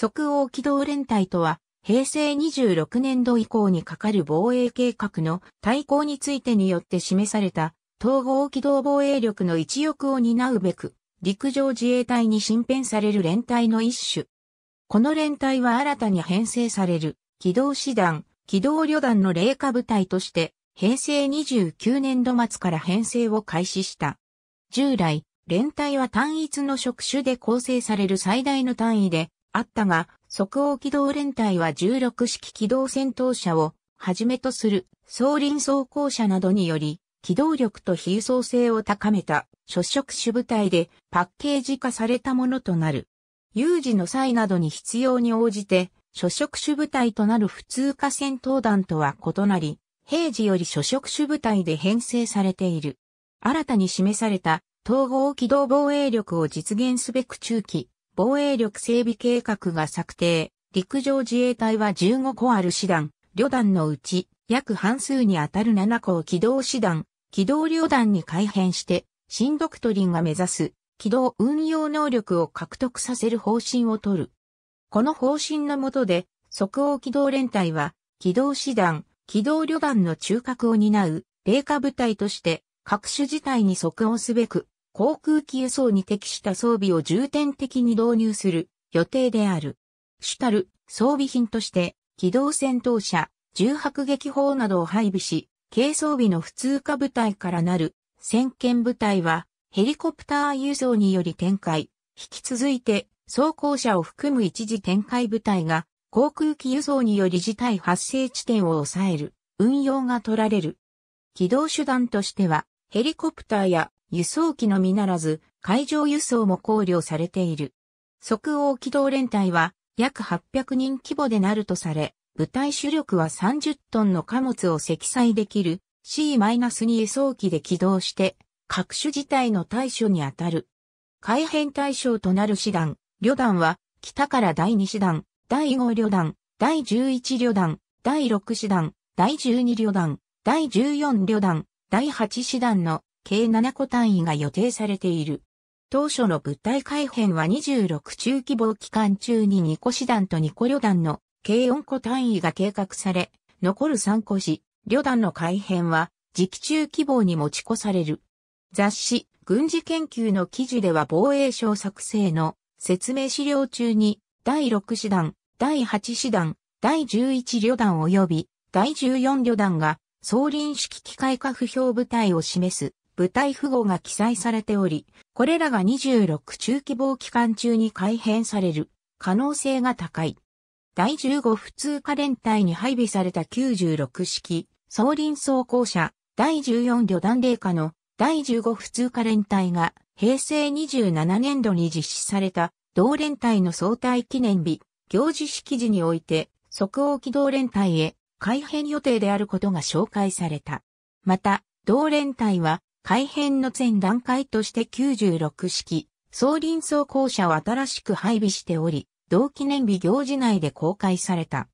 即応機動連隊とは、平成26年度以降にかかる防衛計画の対抗についてによって示された統合機動防衛力の一翼を担うべく、陸上自衛隊に新編される連隊の一種。この連隊は新たに編成される機動師団、機動旅団の霊下部隊として、平成29年度末から編成を開始した。従来、連隊は単一の職種で構成される最大の単位で、あったが、即応機動連隊は16式機動戦闘車をはじめとする総輪装甲車などにより、機動力と非輸送性を高めた、初職種部隊でパッケージ化されたものとなる。有事の際などに必要に応じて、初職種部隊となる普通科戦闘団とは異なり、平時より初職種部隊で編成されている。新たに示された統合機動防衛力を実現すべく中期、防衛力整備計画が策定。陸上自衛隊は15個ある師団、旅団のうち、約半数にあたる7個を機動師団、機動旅団に改編して、新ドクトリンが目指す、機動運用能力を獲得させる方針を取る。この方針の下で、即応機動連隊は、機動師団、機動旅団の中核を担う、米化部隊として、各種事態に即応すべく、航空機輸送に適した装備を重点的に導入する予定である。主たる装備品として、機動戦闘車、重迫撃砲などを配備し、軽装備の普通化部隊からなる先見部隊は、ヘリコプター輸送により展開、引き続いて装甲車を含む一時展開部隊が、航空機輸送により事態発生地点を抑える、運用が取られる。機動手段としては、ヘリコプターや輸送機のみならず、海上輸送も考慮されている。即応機動連隊は約800人規模でなるとされ、部隊主力は30トンの貨物を積載できる C-2 輸送機で起動して、各種事態の対処にあたる。改変対象となる師団、旅団は、北から第2師団、第5旅団、第11旅団、第6師団、第12旅団、第14旅団、第8師団の計7個単位が予定されている。当初の物体改変は26中規模期間中に2個師団と2個旅団の計4個単位が計画され、残る3個師、旅団の改変は時期中規模に持ち越される。雑誌、軍事研究の記事では防衛省作成の説明資料中に第6師団、第8師団、第11旅団及び第14旅団が総輪式機械化不評部隊を示す舞台符号が記載されており、これらが26中規模期間中に改変される可能性が高い。第15普通科連隊に配備された96式、総輪装甲車、第14旅団霊下の第15普通科連隊が平成27年度に実施された同連隊の総体記念日、行事式時において即応機動連隊へ改編予定であることが紹介された。また、同連隊は改変の前段階として96式、総輪装校舎を新しく配備しており、同記念日行事内で公開された。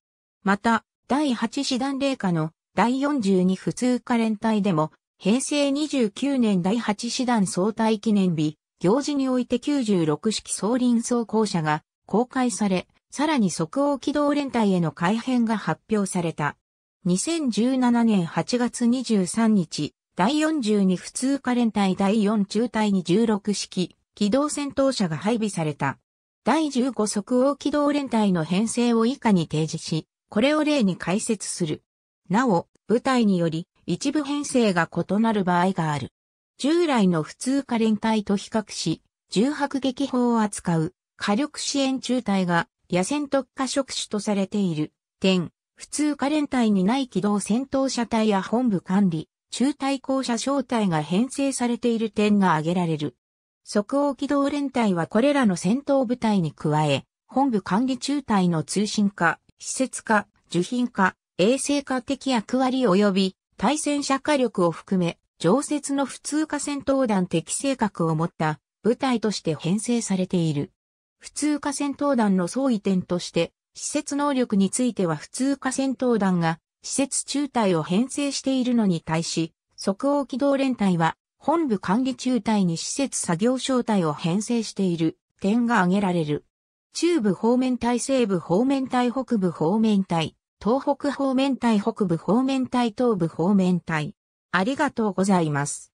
また、第8師団霊下の第42普通科連隊でも、平成29年第8師団総体記念日、行事において96式総輪装校舎が公開され、さらに即応機動連隊への改編が発表された。2017年8月23日、第42普通科連隊第4中隊に16式、機動戦闘車が配備された。第15即応機動連隊の編成を以下に提示し、これを例に解説する。なお、部隊により一部編成が異なる場合がある。従来の普通科連隊と比較し、重迫撃砲を扱う火力支援中隊が野戦特化職種とされている点、普通科連隊にない機動戦闘車隊や本部管理、中対校車小隊が編成されている点が挙げられる。即応機動連隊はこれらの戦闘部隊に加え、本部管理中隊の通信化、施設化、受品化、衛生化的役割及び対戦車火力を含め、常設の普通化戦闘団的性格を持った部隊として編成されている。普通化戦闘団の相違点として、施設能力については普通化戦闘団が施設中隊を編成しているのに対し、即応機動連隊は本部管理中隊に施設作業小隊を編成している点が挙げられる。中部方面隊西部方面隊北部方面隊、東北方面隊北部方面隊東部方面隊。ありがとうございます。